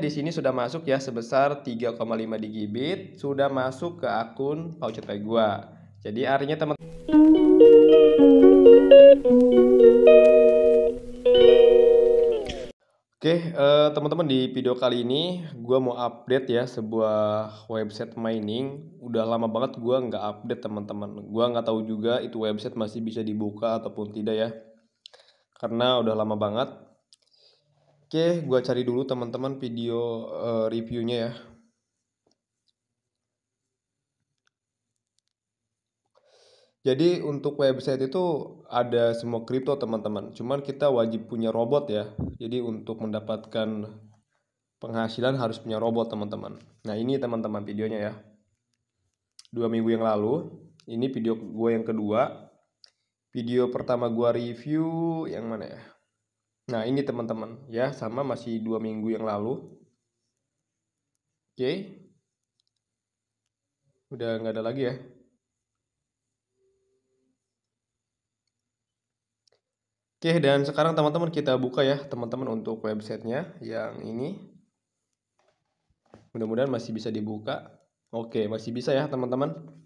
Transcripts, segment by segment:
di sini sudah masuk ya sebesar 3,5 digibit sudah masuk ke akun voucher pay gua. Jadi artinya teman Oke, eh, teman-teman di video kali ini gua mau update ya sebuah website mining. Udah lama banget gua nggak update teman-teman. Gua nggak tahu juga itu website masih bisa dibuka ataupun tidak ya. Karena udah lama banget Oke, gue cari dulu teman-teman video uh, reviewnya ya. Jadi untuk website itu ada semua kripto teman-teman. Cuman kita wajib punya robot ya. Jadi untuk mendapatkan penghasilan harus punya robot teman-teman. Nah ini teman-teman videonya ya. Dua minggu yang lalu. Ini video gue yang kedua. Video pertama gue review yang mana ya? Nah ini teman-teman ya sama masih dua minggu yang lalu. Oke, okay. udah nggak ada lagi ya. Oke okay, dan sekarang teman-teman kita buka ya teman-teman untuk websitenya yang ini. Mudah-mudahan masih bisa dibuka. Oke okay, masih bisa ya teman-teman.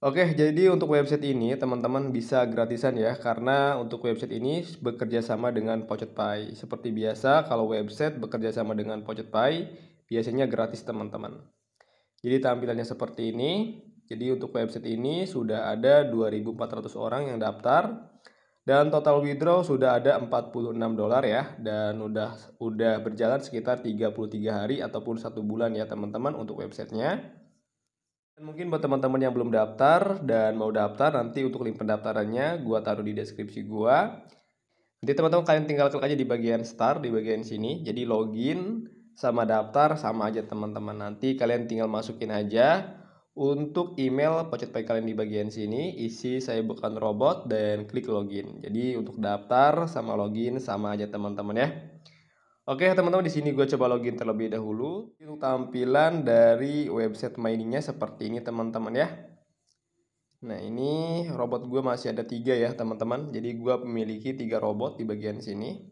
Oke, jadi untuk website ini teman-teman bisa gratisan ya, karena untuk website ini bekerja sama dengan PocetPay. Seperti biasa, kalau website bekerja sama dengan PocetPay, biasanya gratis teman-teman. Jadi tampilannya seperti ini. Jadi untuk website ini sudah ada 2.400 orang yang daftar dan total withdraw sudah ada 46 dolar ya dan udah udah berjalan sekitar 33 hari ataupun satu bulan ya teman-teman untuk websitenya. Mungkin buat teman-teman yang belum daftar dan mau daftar, nanti untuk link pendaftarannya gua taruh di deskripsi gua. Nanti teman-teman kalian tinggal klik aja di bagian start, di bagian sini. Jadi login sama daftar sama aja teman-teman. Nanti kalian tinggal masukin aja untuk email pocet pay kalian di bagian sini, isi saya bukan robot dan klik login. Jadi untuk daftar sama login sama aja teman-teman ya. Oke teman-teman di sini gue coba login terlebih dahulu. Untuk tampilan dari website miningnya seperti ini teman-teman ya. Nah ini robot gue masih ada tiga ya teman-teman. Jadi gue memiliki tiga robot di bagian sini.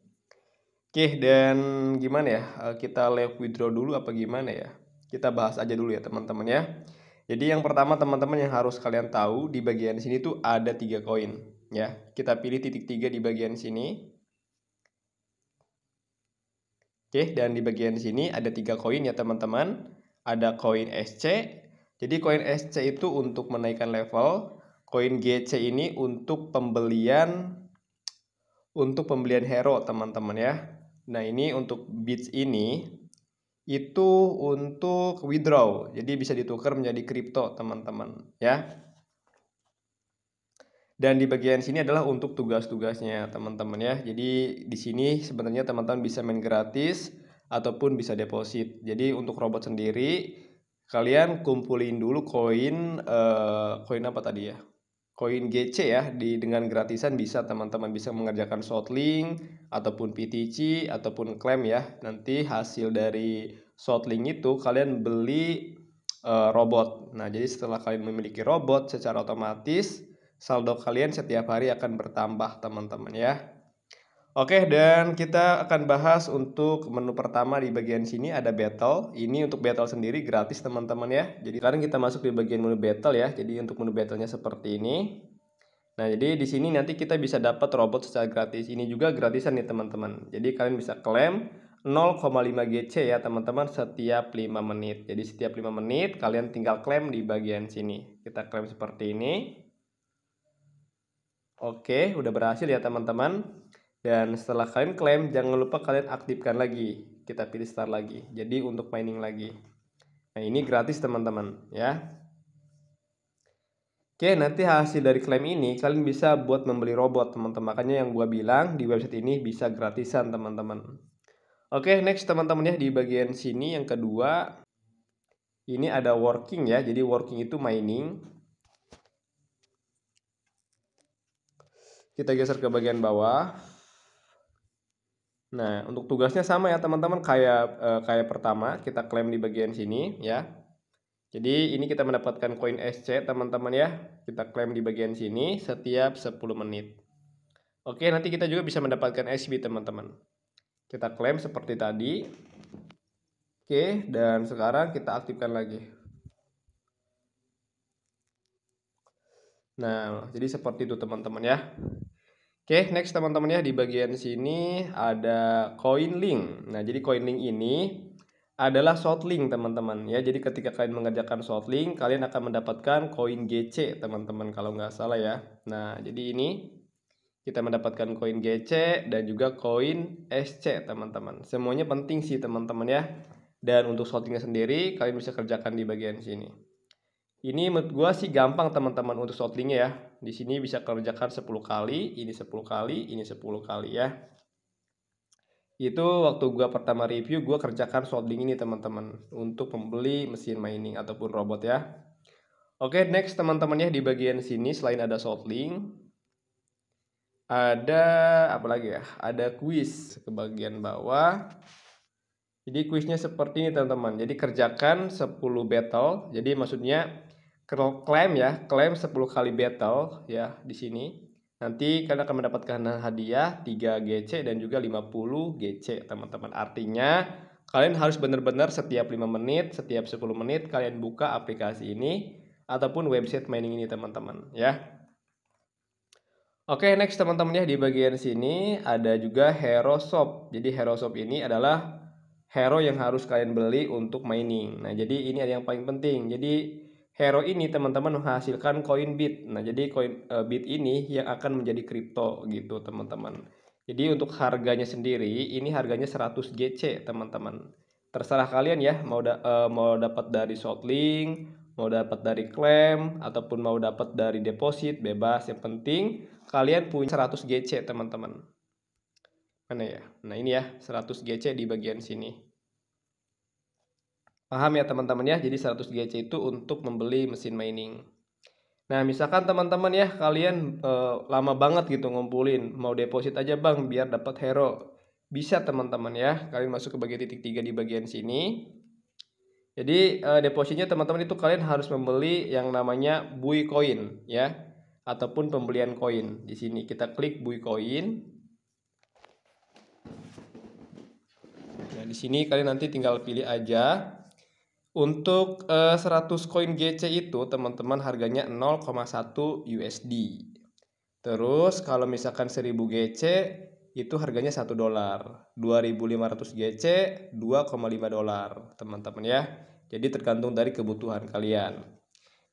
Oke dan gimana ya eh, kita live withdraw dulu apa gimana ya? Kita bahas aja dulu ya teman-teman ya. Jadi yang pertama teman-teman yang harus kalian tahu di bagian sini tuh ada tiga koin ya. Kita pilih titik tiga di bagian sini. Oke, dan di bagian sini ada tiga koin ya teman-teman. Ada koin SC. Jadi koin SC itu untuk menaikkan level. Koin GC ini untuk pembelian untuk pembelian hero teman-teman ya. Nah ini untuk bits ini itu untuk withdraw. Jadi bisa ditukar menjadi kripto teman-teman ya. Dan di bagian sini adalah untuk tugas-tugasnya teman-teman ya. Jadi di sini sebenarnya teman-teman bisa main gratis ataupun bisa deposit. Jadi untuk robot sendiri kalian kumpulin dulu koin eh, koin uh, apa tadi ya? Koin GC ya di dengan gratisan bisa teman-teman bisa mengerjakan shortlink ataupun PTC ataupun klaim ya. Nanti hasil dari shortlink itu kalian beli uh, robot. Nah, jadi setelah kalian memiliki robot secara otomatis saldo kalian setiap hari akan bertambah teman-teman ya. Oke, dan kita akan bahas untuk menu pertama di bagian sini ada battle. Ini untuk battle sendiri gratis teman-teman ya. Jadi sekarang kita masuk di bagian menu battle ya. Jadi untuk menu battlenya seperti ini. Nah, jadi di sini nanti kita bisa dapat robot secara gratis. Ini juga gratisan nih teman-teman. Jadi kalian bisa klaim 0,5 GC ya teman-teman setiap 5 menit. Jadi setiap 5 menit kalian tinggal klaim di bagian sini. Kita klaim seperti ini. Oke, udah berhasil ya teman-teman. Dan setelah kalian klaim, jangan lupa kalian aktifkan lagi. Kita pilih start lagi. Jadi untuk mining lagi. Nah, ini gratis teman-teman ya. Oke, nanti hasil dari klaim ini kalian bisa buat membeli robot, teman-teman. Makanya yang gua bilang di website ini bisa gratisan, teman-teman. Oke, next teman-teman ya di bagian sini yang kedua ini ada working ya. Jadi working itu mining. kita geser ke bagian bawah nah untuk tugasnya sama ya teman-teman kayak e, kayak pertama kita klaim di bagian sini ya jadi ini kita mendapatkan koin SC teman-teman ya kita klaim di bagian sini setiap 10 menit Oke nanti kita juga bisa mendapatkan SB teman-teman kita klaim seperti tadi Oke, dan sekarang kita aktifkan lagi. Nah, jadi seperti itu teman-teman ya. Oke, okay, next teman-teman ya di bagian sini ada coin link. Nah, jadi coin link ini adalah short link teman-teman ya. Jadi ketika kalian mengerjakan short link, kalian akan mendapatkan koin GC teman-teman kalau nggak salah ya. Nah, jadi ini kita mendapatkan koin GC dan juga koin SC teman-teman. Semuanya penting sih teman-teman ya. Dan untuk shortingnya sendiri, kalian bisa kerjakan di bagian sini. Ini menurut gue sih gampang teman-teman untuk shortlingnya ya. Di sini bisa kerjakan 10 kali, ini 10 kali, ini 10 kali ya. Itu waktu gue pertama review, gue kerjakan shortling ini teman-teman. Untuk membeli mesin mining ataupun robot ya. Oke, next teman-teman ya di bagian sini selain ada shortling, ada apa lagi ya? Ada quiz ke bagian bawah. Jadi quiznya seperti ini teman-teman. Jadi kerjakan 10 battle. Jadi maksudnya klaim ya, klaim 10 kali battle ya di sini. Nanti kalian akan mendapatkan hadiah 3 GC dan juga 50 GC, teman-teman. Artinya kalian harus benar-benar setiap 5 menit, setiap 10 menit kalian buka aplikasi ini ataupun website mining ini, teman-teman, ya. Oke, next teman-teman ya di bagian sini ada juga hero shop. Jadi hero shop ini adalah hero yang harus kalian beli untuk mining. Nah, jadi ini ada yang paling penting. Jadi Hero ini teman-teman menghasilkan koin bit. Nah, jadi koin uh, bit ini yang akan menjadi kripto gitu, teman-teman. Jadi untuk harganya sendiri ini harganya 100 GC, teman-teman. Terserah kalian ya mau da uh, mau dapat dari shortlink, mau dapat dari klaim ataupun mau dapat dari deposit bebas. Yang penting kalian punya 100 GC, teman-teman. Mana ya? Nah, ini ya 100 GC di bagian sini. Paham ya teman-teman ya? Jadi 100 GC itu untuk membeli mesin mining. Nah, misalkan teman-teman ya kalian e, lama banget gitu ngumpulin, mau deposit aja Bang biar dapat hero. Bisa teman-teman ya. Kalian masuk ke bagian titik 3 di bagian sini. Jadi e, depositnya teman-teman itu kalian harus membeli yang namanya buy coin ya ataupun pembelian koin. Di sini kita klik buy coin. Nah, di sini kalian nanti tinggal pilih aja untuk uh, eh, 100 koin GC itu teman-teman harganya 0,1 USD. Terus kalau misalkan 1000 GC itu harganya 1 dolar. 2500 GC 2,5 dolar, teman-teman ya. Jadi tergantung dari kebutuhan kalian.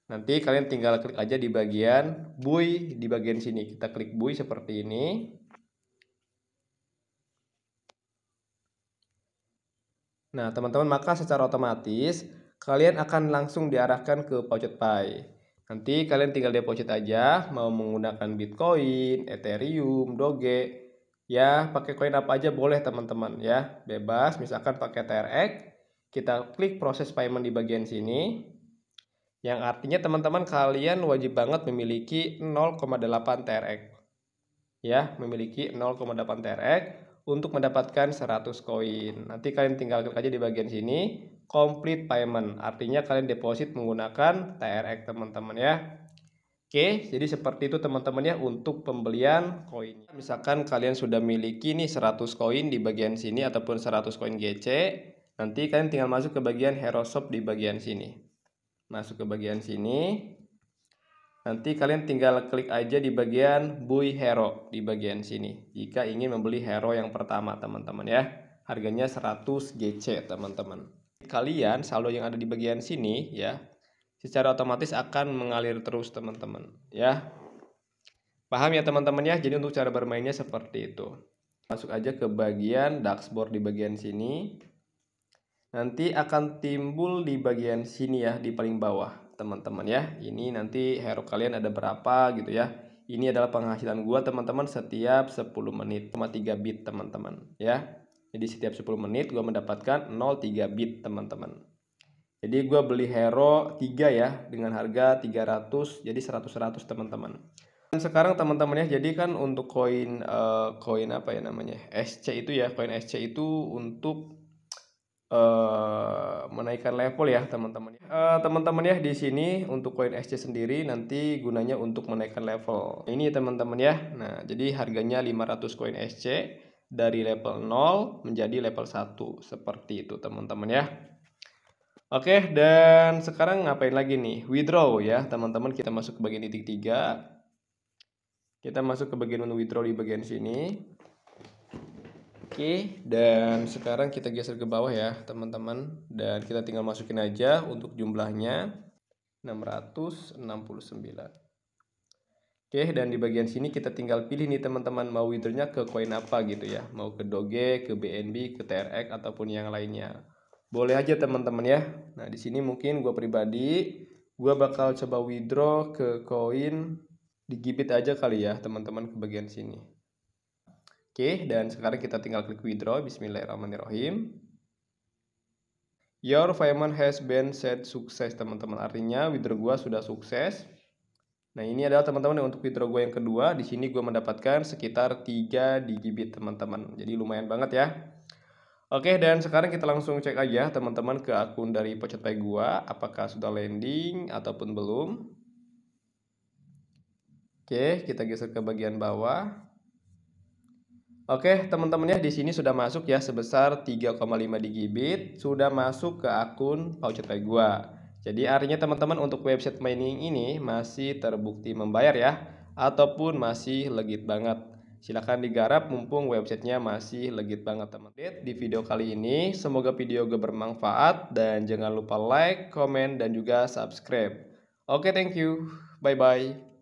Nanti kalian tinggal klik aja di bagian buy di bagian sini. Kita klik buy seperti ini. Nah, teman-teman, maka secara otomatis kalian akan langsung diarahkan ke Pouchet Pay. Nanti kalian tinggal deposit aja, mau menggunakan Bitcoin, Ethereum, Doge, ya pakai koin apa aja boleh teman-teman ya, bebas. Misalkan pakai TRX, kita klik proses payment di bagian sini. Yang artinya teman-teman kalian wajib banget memiliki 0,8 TRX. Ya, memiliki 0,8 TRX untuk mendapatkan 100 koin. Nanti kalian tinggal klik aja di bagian sini complete payment. Artinya kalian deposit menggunakan TRX teman-teman ya. Oke, jadi seperti itu teman-teman ya untuk pembelian koin. Misalkan kalian sudah miliki nih 100 koin di bagian sini ataupun 100 koin GC, nanti kalian tinggal masuk ke bagian Hero Shop di bagian sini. Masuk ke bagian sini. Nanti kalian tinggal klik aja di bagian Buy Hero di bagian sini. Jika ingin membeli Hero yang pertama, teman-teman ya. Harganya 100 GC, teman-teman. Kalian saldo yang ada di bagian sini ya, secara otomatis akan mengalir terus, teman-teman, ya. Paham ya, teman-teman ya? Jadi untuk cara bermainnya seperti itu. Masuk aja ke bagian dashboard di bagian sini. Nanti akan timbul di bagian sini ya, di paling bawah teman-teman ya. Ini nanti hero kalian ada berapa gitu ya. Ini adalah penghasilan gua teman-teman setiap 10 menit, 3 bit teman-teman ya. Jadi setiap 10 menit gua mendapatkan 0,3 bit teman-teman. Jadi gua beli hero 3 ya dengan harga 300 jadi 100 100 teman-teman. Dan sekarang teman-teman ya, jadi kan untuk koin eh, koin uh, apa ya namanya? SC itu ya, koin SC itu untuk Eh, menaikkan level ya teman-teman. Uh, teman-teman ya di sini untuk koin sc sendiri nanti gunanya untuk menaikkan level. Ini ya, teman-teman ya. Nah, jadi harganya 500 koin SC dari level 0 menjadi level 1 seperti itu teman-teman ya. Oke, dan sekarang ngapain lagi nih? Withdraw ya, teman-teman. Kita masuk ke bagian titik 3. Kita masuk ke bagian menu withdraw di bagian sini. Oke, dan sekarang kita geser ke bawah ya, teman-teman. Dan kita tinggal masukin aja untuk jumlahnya 669. Oke, dan di bagian sini kita tinggal pilih nih teman-teman mau withdrawnya ke koin apa gitu ya. Mau ke Doge, ke BNB, ke TRX ataupun yang lainnya. Boleh aja teman-teman ya. Nah, di sini mungkin gue pribadi gue bakal coba withdraw ke koin DigiBit aja kali ya, teman-teman ke bagian sini. Oke, dan sekarang kita tinggal klik withdraw. Bismillahirrahmanirrahim. Your payment has been set sukses, teman-teman. Artinya withdraw gua sudah sukses. Nah, ini adalah teman-teman untuk withdraw gua yang kedua. Di sini gua mendapatkan sekitar 3 gigabit teman-teman. Jadi lumayan banget ya. Oke, dan sekarang kita langsung cek aja teman-teman ke akun dari Pay gua apakah sudah landing ataupun belum. Oke, kita geser ke bagian bawah. Oke, teman-teman ya di sini sudah masuk ya sebesar 3,5 digibit sudah masuk ke akun voucher pay gua. Jadi artinya teman-teman untuk website mining ini masih terbukti membayar ya ataupun masih legit banget. Silahkan digarap mumpung websitenya masih legit banget teman teman Di video kali ini semoga video gue bermanfaat dan jangan lupa like, komen, dan juga subscribe. Oke thank you, bye-bye.